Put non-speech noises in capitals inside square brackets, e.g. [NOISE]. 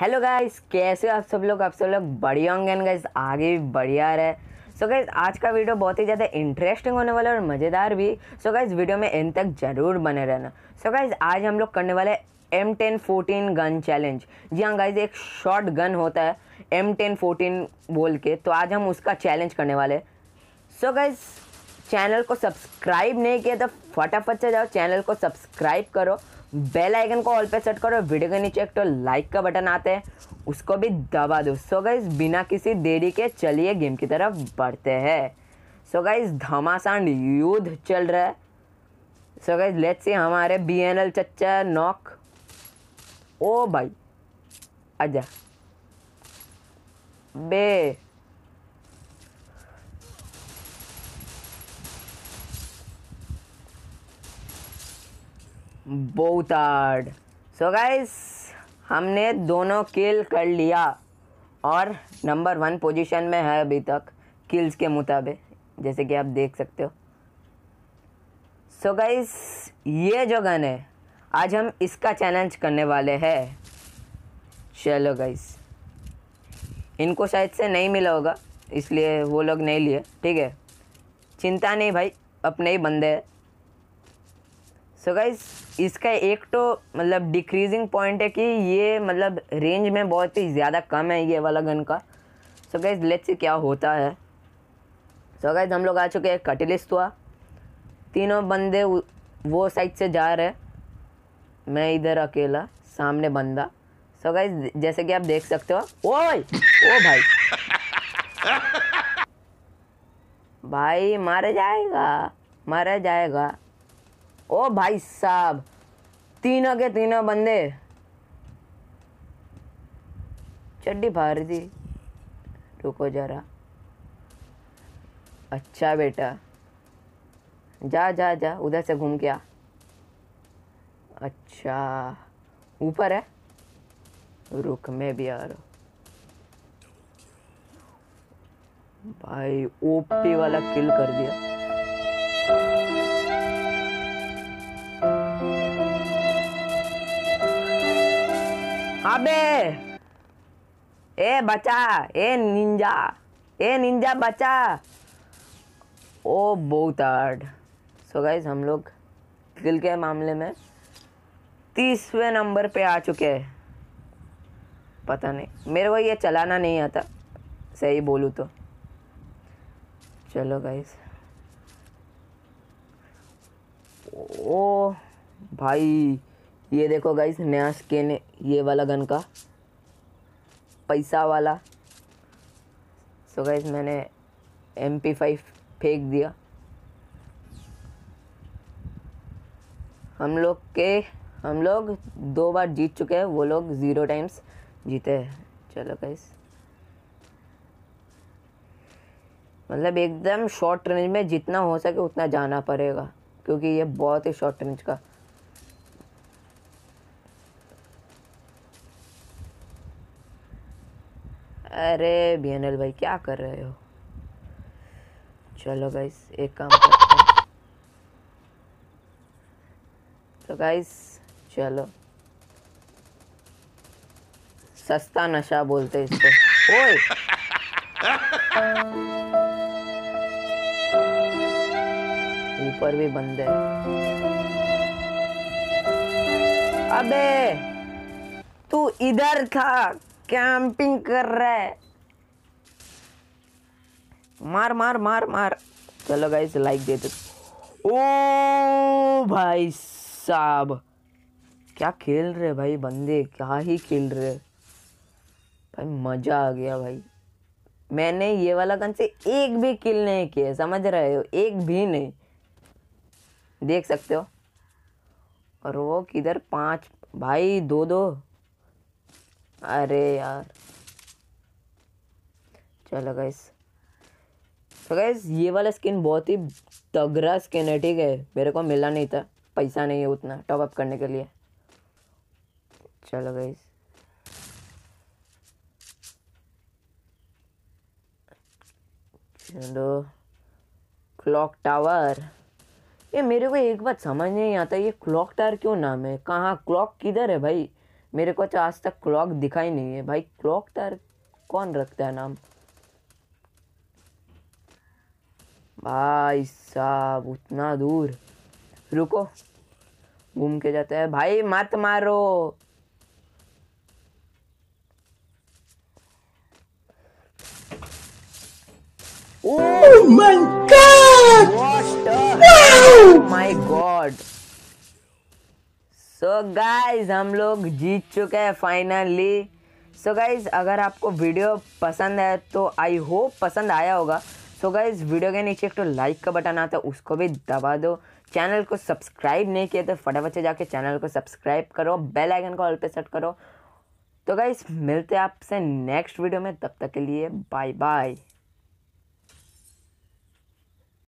hello guys कैसे हो आप सब लोग आप सब लोग बढ़िया होंगे एंड गाइस आगे भी बढ़िया रहे सो so गाइज आज का वीडियो बहुत ही ज़्यादा इंटरेस्टिंग होने वाला है और मज़ेदार भी सो so गाइज वीडियो में इन तक ज़रूर बने रहना सो so गाइज आज हम लोग करने वाले M ten fourteen gun challenge जी हाँ गाइज एक शॉर्ट गन होता है एम टेन फोर्टीन बोल के तो आज हम उसका चैलेंज करने वाले सो so गाइज चैनल को सब्सक्राइब नहीं किया तो फटाफट से जाओ चैनल को सब्सक्राइब करो बेल आइकन को ऑल पे सेट करो वीडियो के नीचे एक तो लाइक का बटन आता है उसको भी दबा दो सो गाइज बिना किसी देरी के चलिए गेम की तरफ बढ़ते हैं सो गाइज धमासान युद्ध चल रहा है सो गाइज लेट्स सी हमारे बी एन एल चच्चा नॉक ओ भाई अजा बे बहुत आर्ड सो गाइस हमने दोनों किल कर लिया और नंबर वन पोजीशन में है अभी तक किल्स के मुताबिक जैसे कि आप देख सकते हो सो so गाइस ये जो गन है आज हम इसका चैलेंज करने वाले हैं चलो गाइस इनको शायद से नहीं मिला होगा इसलिए वो लोग नहीं लिए ठीक है चिंता नहीं भाई अपने ही बंदे हैं सो गाइज इसका एक तो मतलब डिक्रीजिंग पॉइंट है कि ये मतलब रेंज में बहुत ही ज़्यादा कम है ये वाला गन का सो गाइज लेट्स से क्या होता है सो so गाइज हम लोग आ चुके हैं कटिलिस्ट हुआ तीनों बंदे वो साइड से जा रहे मैं इधर अकेला सामने बंदा सो so गाइज जैसे कि आप देख सकते हो ओ भाई ओ [LAUGHS] भाई भाई मारा जाएगा मारा जाएगा ओ भाई साहब तीनों के तीनों बंदे चड्डी फाड़ दी रुको जरा अच्छा बेटा जा जा जा उधर से घूम के अच्छा ऊपर है रुक मैं भी आ रहा भाई ओपी वाला किल कर दिया अबे ए बचा ए निंजा ए निंजा बचा ओ बहुत हार्ड सो गाइज हम लोग किल के मामले में तीसवें नंबर पे आ चुके हैं पता नहीं मेरे को ये चलाना नहीं आता सही बोलूँ तो चलो गाइस ओ भाई ये देखो गाइस नया स्किन ये वाला गन का पैसा वाला सो so गाइस मैंने एम पी फाइव फेंक दिया हम लोग के हम लोग दो बार जीत चुके हैं वो लोग ज़ीरो टाइम्स जीते हैं चलो गाइस मतलब एकदम शॉर्ट रेंज में जितना हो सके उतना जाना पड़ेगा क्योंकि ये बहुत ही शॉर्ट रेंज का अरे बीएनएल भाई क्या कर रहे हो चलो गाइस एक काम करते हैं तो गाइस चलो सस्ता नशा बोलते इसको ओए ऊपर भी बंद है अबे तू इधर था कैंपिंग कर रहा है मार मार मार मार चलो गाइस लाइक देते ओ भाई साहब क्या खेल रहे भाई बंदे क्या ही खेल रहे भाई मज़ा आ गया भाई मैंने ये वाला गन से एक भी किल नहीं किया समझ रहे हो एक भी नहीं देख सकते हो और वो किधर पांच भाई दो दो अरे यार चलो गैस तो गैस ये वाला स्किन बहुत ही तगड़ा स्किन है ठीक है मेरे को मिला नहीं था पैसा नहीं है उतना टॉप अप करने के लिए चलो गैस चलो क्लॉक टावर ये मेरे को एक बात समझ नहीं आता ये क्लॉक टावर क्यों नाम है कहाँ क्लॉक किधर है भाई मेरे को तो आज तक क्लॉक दिखाई नहीं है भाई क्लॉक टायर तो कौन रखता है नाम भाई साहब उतना दूर रुको घूम के जाते हैं भाई मत मारो my oh god so so guys हम लोग जीत चुके हैं फाइनली सो गाइज अगर आपको वीडियो पसंद है तो आई होप पसंद आया होगा सो so गाइज वीडियो के नीचे एक तो लाइक का बटन आता है उसको भी दबा दो चैनल को सब्सक्राइब नहीं किया तो फटाफट से जाके चैनल को सब्सक्राइब करो बेल आइकन को ऑल पे सेट करो तो गाइज मिलते हैं आपसे नेक्स्ट वीडियो में तब तक के लिए बाय बाय